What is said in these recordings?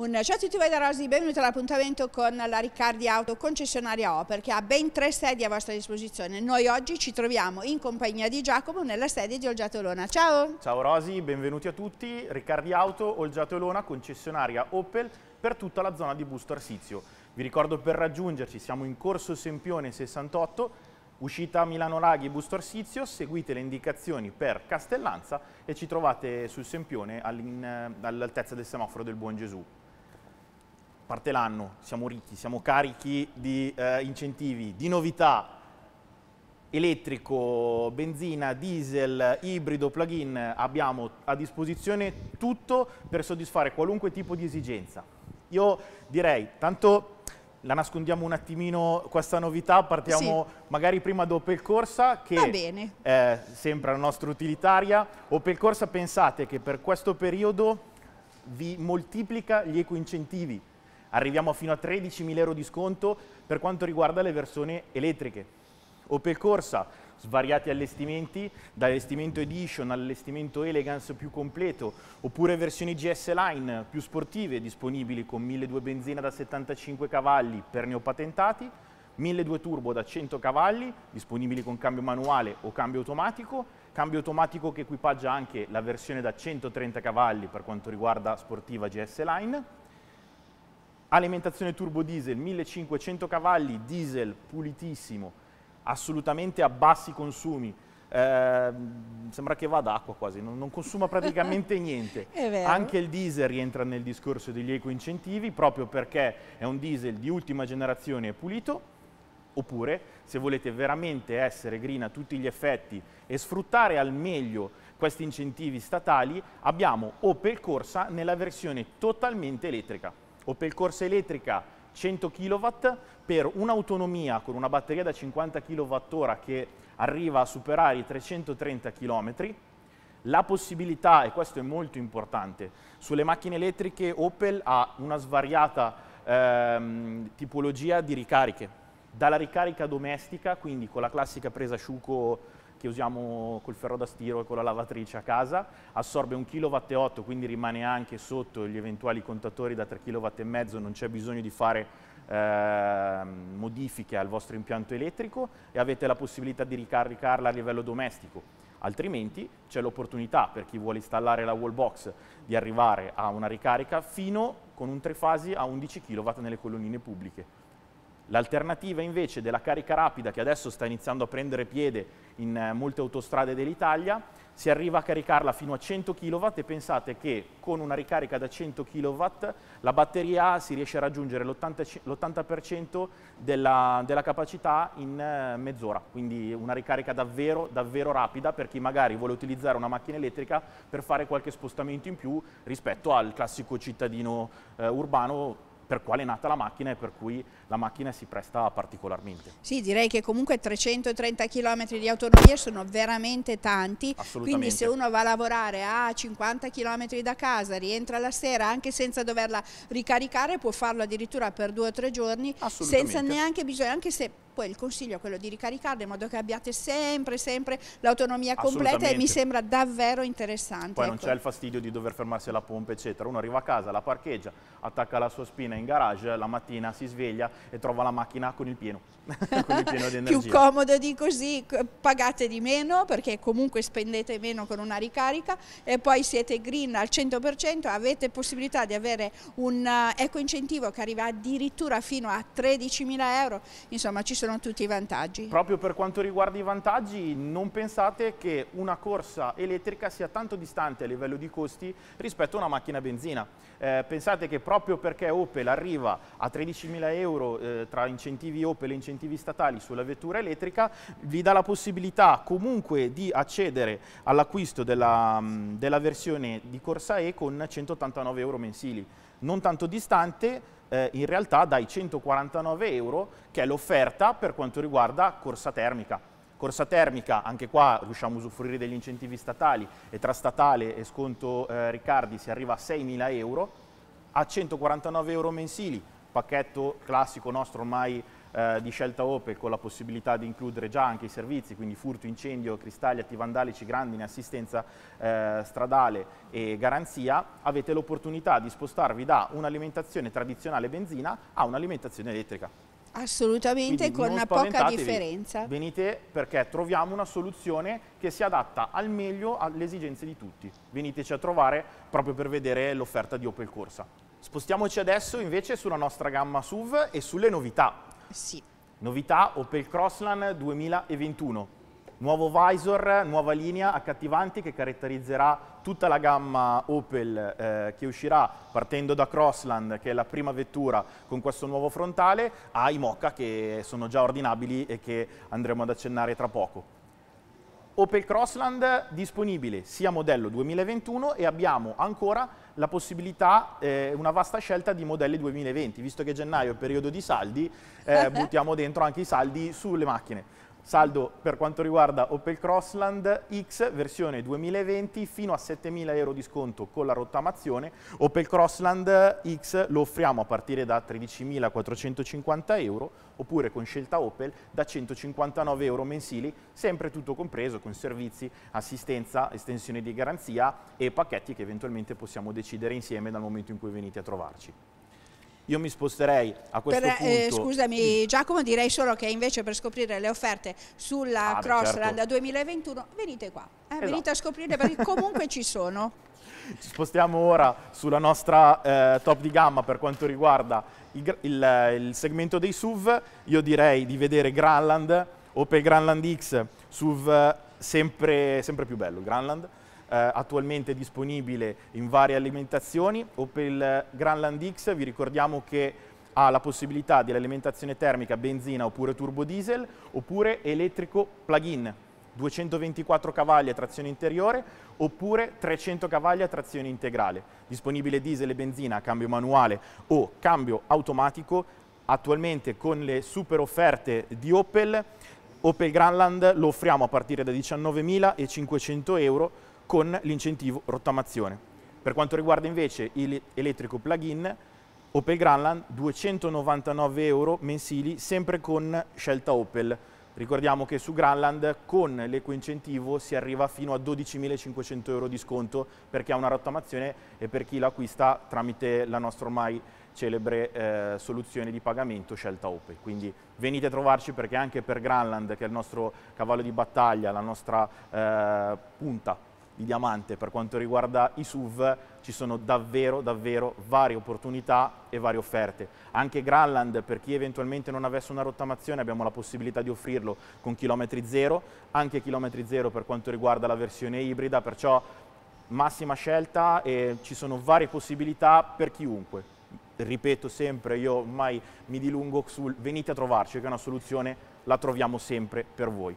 Un ciao a tutti voi da Rosy, benvenuti all'appuntamento con la Riccardi Auto concessionaria Opel che ha ben tre sedi a vostra disposizione. Noi oggi ci troviamo in compagnia di Giacomo nella sede di Olgiatolona. Ciao! Ciao Rosy, benvenuti a tutti. Riccardi Auto, Olgiatolona, concessionaria Opel per tutta la zona di Busto Arsizio. Vi ricordo per raggiungerci siamo in Corso Sempione 68 uscita Milano Laghi Busto Arsizio, seguite le indicazioni per Castellanza e ci trovate sul Sempione all'altezza del semaforo del Buon Gesù parte l'anno, siamo ricchi, siamo carichi di eh, incentivi, di novità, elettrico, benzina, diesel, ibrido, plug-in, abbiamo a disposizione tutto per soddisfare qualunque tipo di esigenza. Io direi, tanto la nascondiamo un attimino questa novità, partiamo sì. magari prima da Opel Corsa che è sempre la nostra utilitaria. Opel Corsa pensate che per questo periodo vi moltiplica gli ecoincentivi arriviamo fino a 13.000 euro di sconto per quanto riguarda le versioni elettriche. Opel Corsa, svariati allestimenti, dall'allestimento Edition all'allestimento Elegance più completo, oppure versioni GS Line più sportive disponibili con 1.200 benzina da 75 cavalli per neopatentati, 1.200 turbo da 100 cavalli, disponibili con cambio manuale o cambio automatico, cambio automatico che equipaggia anche la versione da 130 cavalli per quanto riguarda sportiva GS Line, alimentazione turbo diesel, 1500 cavalli, diesel pulitissimo, assolutamente a bassi consumi, eh, sembra che vada acqua quasi, non, non consuma praticamente niente. Anche il diesel rientra nel discorso degli eco-incentivi proprio perché è un diesel di ultima generazione e pulito, oppure se volete veramente essere green a tutti gli effetti e sfruttare al meglio questi incentivi statali, abbiamo Opel Corsa nella versione totalmente elettrica. Opel Corsa elettrica 100 kW per un'autonomia con una batteria da 50 kWh che arriva a superare i 330 km. La possibilità, e questo è molto importante, sulle macchine elettriche Opel ha una svariata ehm, tipologia di ricariche, dalla ricarica domestica, quindi con la classica presa asciugo che usiamo col ferro da stiro e con la lavatrice a casa, assorbe 1,8 kW, quindi rimane anche sotto gli eventuali contatori da 3,5 kW, non c'è bisogno di fare eh, modifiche al vostro impianto elettrico e avete la possibilità di ricaricarla a livello domestico. Altrimenti c'è l'opportunità per chi vuole installare la wallbox di arrivare a una ricarica fino con un tre fasi a 11 kW nelle colonnine pubbliche. L'alternativa invece della carica rapida, che adesso sta iniziando a prendere piede in eh, molte autostrade dell'Italia, si arriva a caricarla fino a 100 kW e pensate che con una ricarica da 100 kW la batteria si riesce a raggiungere l'80% della, della, capacità in eh, mezz'ora, quindi una ricarica davvero, davvero rapida per chi magari vuole utilizzare una macchina elettrica per fare qualche spostamento in più rispetto al classico cittadino eh, urbano per quale è nata la macchina e per cui la macchina si presta particolarmente. Sì, direi che comunque 330 km di autonomia sono veramente tanti, quindi se uno va a lavorare a 50 km da casa, rientra la sera anche senza doverla ricaricare, può farlo addirittura per due o tre giorni, senza neanche bisogno, anche se poi il consiglio è quello di ricaricarle in modo che abbiate sempre, sempre l'autonomia completa e mi sembra davvero interessante. Poi ecco. non c'è il fastidio di dover fermarsi alla pompa, eccetera. Uno arriva a casa, la parcheggia, attacca la sua spina in garage, la mattina si sveglia e trova la macchina con il pieno, con il pieno di energia. Più comodo di così, pagate di meno perché comunque spendete meno con una ricarica e poi siete green al 100%, avete possibilità di avere un eh, eco incentivo che arriva addirittura fino a 13.000 euro, insomma ci sono sono tutti i vantaggi. Proprio per quanto riguarda i vantaggi, non pensate che una corsa elettrica sia tanto distante a livello di costi rispetto a una macchina benzina. Eh, pensate che proprio perché Opel arriva a 13.000 euro eh, tra incentivi Opel e incentivi statali sulla vettura elettrica, vi dà la possibilità comunque di accedere all'acquisto della, mm, della versione di corsa E con 189 euro mensili. Non tanto distante, eh, in realtà dai 149 euro che è l'offerta per quanto riguarda corsa termica. Corsa termica, anche qua riusciamo a usufruire degli incentivi statali e tra statale e sconto eh, Riccardi si arriva a 6.000 euro, a 149 euro mensili, pacchetto classico nostro ormai eh, di scelta Opel con la possibilità di includere già anche i servizi, quindi furto, incendio, cristalli, atti vandalici, grandine, assistenza eh, stradale e garanzia, avete l'opportunità di spostarvi da un'alimentazione tradizionale benzina a un'alimentazione elettrica. Assolutamente, Quindi con una poca differenza. Venite perché troviamo una soluzione che si adatta al meglio alle esigenze di tutti. Veniteci a trovare proprio per vedere l'offerta di Opel Corsa. Spostiamoci adesso invece sulla nostra gamma SUV e sulle novità. Sì. Novità Opel Crossland 2021. Nuovo visor, nuova linea accattivanti che caratterizzerà tutta la gamma Opel eh, che uscirà partendo da Crossland, che è la prima vettura con questo nuovo frontale, ai Mocca che sono già ordinabili e che andremo ad accennare tra poco. Opel Crossland disponibile sia modello 2021 e abbiamo ancora la possibilità, eh, una vasta scelta di modelli 2020, visto che gennaio è periodo di saldi, eh, buttiamo dentro anche i saldi sulle macchine. Saldo per quanto riguarda Opel Crossland X versione 2020 fino a 7.000 euro di sconto con la rottamazione. Opel Crossland X lo offriamo a partire da 13.450 euro oppure con scelta Opel da 159 euro mensili, sempre tutto compreso con servizi, assistenza, estensione di garanzia e pacchetti che eventualmente possiamo decidere insieme dal momento in cui venite a trovarci io mi sposterei a questo per, eh, punto. Eh, scusami Giacomo, direi solo che invece per scoprire le offerte sulla ah, Crossland certo. 2021 venite qua, eh, esatto. venite a esatto. scoprire perché comunque ci sono. Ci spostiamo ora sulla nostra eh, top di gamma per quanto riguarda il, il, eh, il, segmento dei SUV. Io direi di vedere Granland, Opel Granland X, SUV eh, sempre, sempre più bello, Granland. Eh, attualmente disponibile in varie alimentazioni. Opel Grandland X, vi ricordiamo che ha la possibilità dell'alimentazione termica benzina oppure turbo diesel oppure elettrico plug-in 224 cavalli a trazione interiore oppure 300 cavalli a trazione integrale. Disponibile diesel e benzina a cambio manuale o cambio automatico. Attualmente con le super offerte di Opel, Opel Grandland lo offriamo a partire da 19.500 euro con l'incentivo rottamazione. Per quanto riguarda invece l'elettrico plug-in, Opel Grandland 299 euro mensili sempre con scelta Opel. Ricordiamo che su Grandland con l'ecoincentivo si arriva fino a 12.500 euro di sconto per chi ha una rottamazione e per chi l'acquista tramite la nostra ormai celebre eh, soluzione di pagamento scelta Opel. Quindi venite a trovarci perché anche per Grandland, che è il nostro cavallo di battaglia, la nostra eh, punta di diamante. Per quanto riguarda i SUV ci sono davvero, davvero varie opportunità e varie offerte. Anche Granland per chi eventualmente non avesse una rottamazione, abbiamo la possibilità di offrirlo con chilometri zero, anche chilometri zero per quanto riguarda la versione ibrida, perciò massima scelta e ci sono varie possibilità per chiunque. Ripeto sempre, io mai mi dilungo sul venite a trovarci, che è una soluzione la troviamo sempre per voi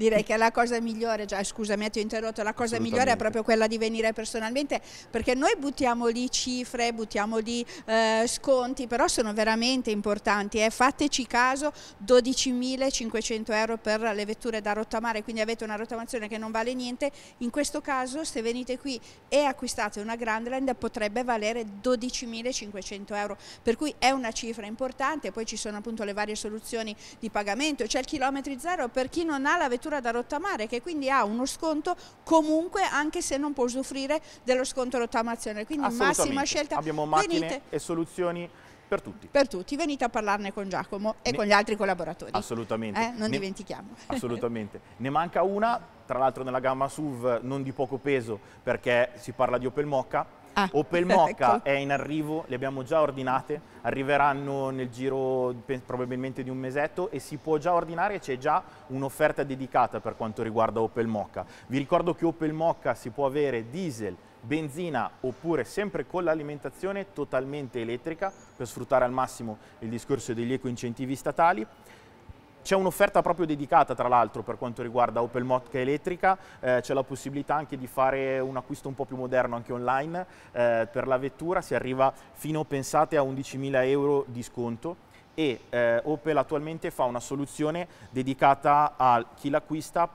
direi che la cosa migliore, già scusami eh, ti ho interrotto, la cosa migliore è proprio quella di venire personalmente perché noi buttiamo lì cifre, buttiamo lì eh, sconti, però sono veramente importanti, eh. fateci caso 12.500 euro per le vetture da rottamare, quindi avete una rottamazione che non vale niente, in questo caso se venite qui e acquistate una Grandland potrebbe valere 12.500 euro, per cui è una cifra importante, poi ci sono appunto le varie soluzioni di pagamento, c'è il chilometri zero per chi non ha la vettura addirittura da rottamare che quindi ha uno sconto comunque anche se non può usufruire dello sconto rottamazione. Quindi massima scelta. Abbiamo macchine Venite. e soluzioni per tutti. Per tutti, venite a parlarne con Giacomo e ne... con gli altri collaboratori. Assolutamente. Eh? Non ne... dimentichiamo. Assolutamente. ne manca una, tra l'altro nella gamma SUV non di poco peso perché si parla di Opel Mocca, Ah. Opel Mocca ecco. è in arrivo, le abbiamo già ordinate, arriveranno nel giro probabilmente di un mesetto e si può già ordinare, c'è già un'offerta dedicata per quanto riguarda Opel Mocca. Vi ricordo che Opel Mocca si può avere diesel, benzina oppure sempre con l'alimentazione totalmente elettrica per sfruttare al massimo il discorso degli eco incentivi statali. C'è un'offerta proprio dedicata tra l'altro per quanto riguarda Opel Motka elettrica, eh, c'è la possibilità anche di fare un acquisto un po' più moderno anche online eh, per la vettura, si arriva fino pensate a 11.000 euro di sconto e eh, Opel attualmente fa una soluzione dedicata a chi l'acquista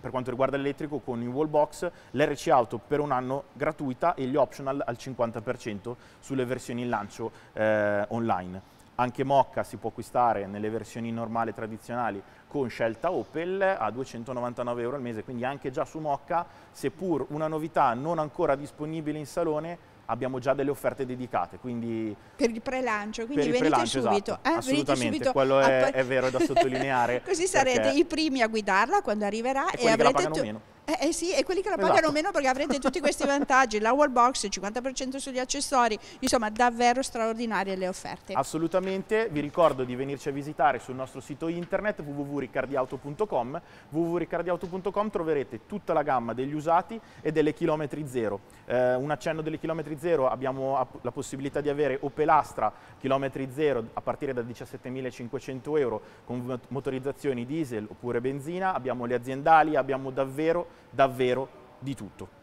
per quanto riguarda l'elettrico con il wall box, l'RC Auto per un anno gratuita e gli optional al 50% sulle versioni in lancio eh, online. Anche Mocca si può acquistare nelle versioni normali tradizionali con scelta Opel a 299 euro al mese, quindi anche già su Mocca, seppur una novità non ancora disponibile in salone, abbiamo già delle offerte dedicate. Quindi per il prelancio, quindi venite prelancio, subito. Esatto, eh? Assolutamente, venite subito quello è, è vero da sottolineare. Così sarete i primi a guidarla quando arriverà e, e avrete... Che la pagano meno eh, eh, sì, e quelli che la pagano esatto. meno perché avrete tutti questi vantaggi, la wallbox, 50% sugli accessori, insomma davvero straordinarie le offerte. Assolutamente, vi ricordo di venirci a visitare sul nostro sito internet www.ricardiauto.com, www.ricardiauto.com troverete tutta la gamma degli usati e delle chilometri zero. Eh, un accenno delle chilometri zero, abbiamo la possibilità di avere Opel Astra chilometri zero a partire da 17.500 euro con motorizzazioni diesel oppure benzina, abbiamo le aziendali, abbiamo davvero davvero di tutto.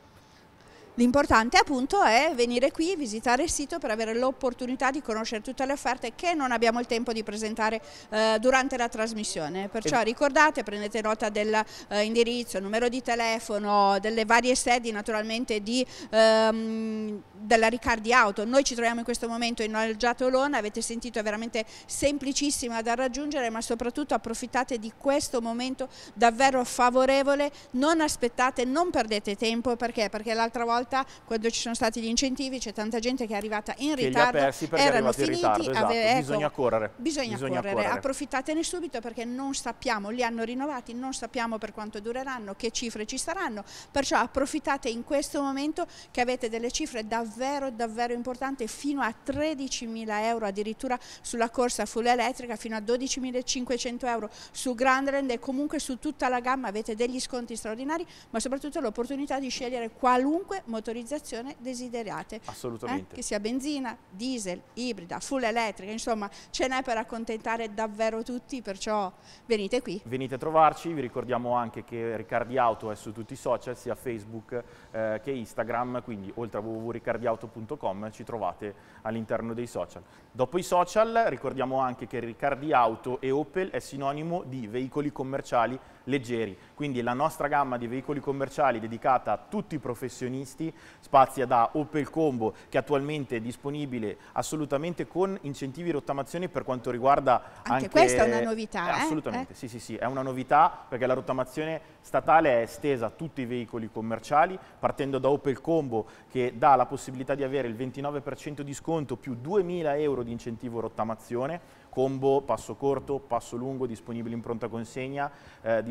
L'importante appunto è venire qui, visitare il sito per avere l'opportunità di conoscere tutte le offerte che non abbiamo il tempo di presentare eh, durante la trasmissione. Perciò ricordate, prendete nota dell'indirizzo, eh, numero di telefono, delle varie sedi naturalmente di, ehm, della Riccardi Auto. Noi ci troviamo in questo momento in Algiato avete sentito è veramente semplicissima da raggiungere ma soprattutto approfittate di questo momento davvero favorevole, non aspettate, non perdete tempo perché? Perché l'altra volta volta quando ci sono stati gli incentivi c'è tanta gente che è arrivata in ritardo, erano finiti, ritardo, esatto. ave, ecco, bisogna, correre. bisogna, bisogna correre. correre, approfittatene subito perché non sappiamo, li hanno rinnovati, non sappiamo per quanto dureranno, che cifre ci saranno, perciò approfittate in questo momento che avete delle cifre davvero davvero importanti fino a 13.000 euro addirittura sulla corsa full elettrica, fino a 12.500 euro su Grandland e comunque su tutta la gamma avete degli sconti straordinari ma soprattutto l'opportunità di scegliere qualunque modello motorizzazione desiderate. Eh? Assolutamente. Eh? Che sia benzina, diesel, ibrida, full elettrica, insomma ce n'è per accontentare davvero tutti, perciò venite qui. Venite a trovarci, vi ricordiamo anche che Riccardi Auto è su tutti i social, sia Facebook eh, che Instagram, quindi oltre a www.riccardiauto.com ci trovate all'interno dei social. Dopo i social ricordiamo anche che Riccardi auto e Opel è sinonimo di veicoli commerciali leggeri, quindi la nostra gamma di veicoli commerciali dedicata a tutti i professionisti spazia da Opel Combo che attualmente è disponibile assolutamente con incentivi di rottamazione per quanto riguarda anche, anche questa è una novità, eh, eh? Assolutamente, eh? sì sì sì, è una novità perché la rottamazione statale è estesa a tutti i veicoli commerciali partendo da Opel Combo che dà la possibilità di avere il 29% di sconto più 2000 euro di incentivo rottamazione, combo, passo corto, passo lungo, disponibili in pronta consegna, eh,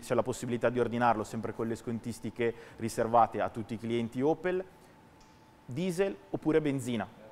c'è la possibilità di ordinarlo sempre con le scontistiche riservate a tutti i clienti Opel, diesel oppure benzina.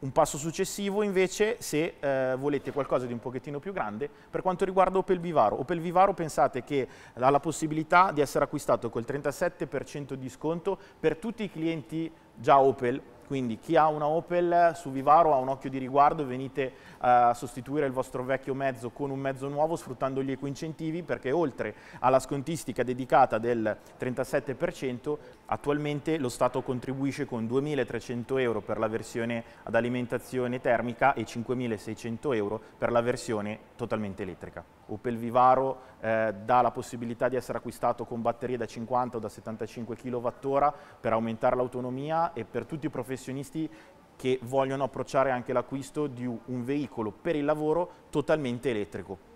Un passo successivo invece se eh, volete qualcosa di un pochettino più grande per quanto riguarda Opel Vivaro. Opel Vivaro pensate che ha la possibilità di essere acquistato col 37% di sconto per tutti i clienti già Opel, quindi chi ha una Opel su Vivaro ha un occhio di riguardo, venite eh, a sostituire il vostro vecchio mezzo con un mezzo nuovo sfruttando gli ecoincentivi perché oltre alla scontistica dedicata del 37% attualmente lo Stato contribuisce con 2.300 euro per la versione ad alimentazione termica e 5.600 euro per la versione totalmente elettrica. Opel Vivaro eh, dà la possibilità di essere acquistato con batterie da 50 o da 75 kWh per aumentare l'autonomia e per tutti i professionisti che vogliono approcciare anche l'acquisto di un veicolo per il lavoro totalmente elettrico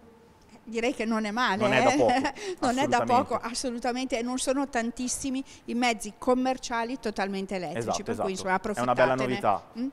direi che non è male. Non, eh? è, da eh? poco, non è da poco. assolutamente. Non sono tantissimi i mezzi commerciali totalmente elettrici. Esatto, per esatto. cui insomma approfittatene. È una bella novità. Mm?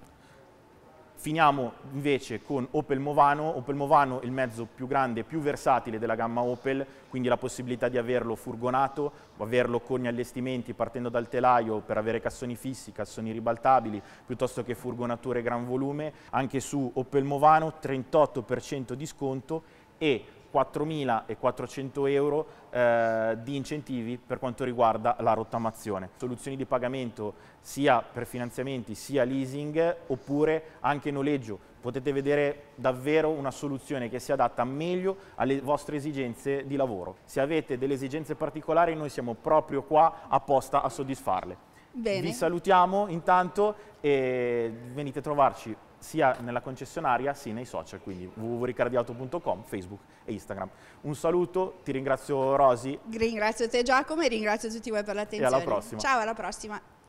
Finiamo invece con Opel Movano, Opel Movano è il mezzo più grande e più versatile della gamma Opel, quindi la possibilità di averlo furgonato, averlo con gli allestimenti partendo dal telaio per avere cassoni fissi, cassoni ribaltabili, piuttosto che furgonature gran volume, anche su Opel Movano 38% di sconto e 4.400 euro eh, di incentivi per quanto riguarda la rottamazione. Soluzioni di pagamento sia per finanziamenti sia leasing oppure anche noleggio. Potete vedere davvero una soluzione che si adatta meglio alle vostre esigenze di lavoro. Se avete delle esigenze particolari noi siamo proprio qua apposta a soddisfarle. Bene. Vi salutiamo intanto e venite a trovarci sia nella concessionaria sia nei social, quindi www.riccardiauto.com, Facebook e Instagram. Un saluto, ti ringrazio Rosi. Ringrazio te Giacomo e ringrazio tutti voi per l'attenzione. E alla prossima. Ciao, alla prossima.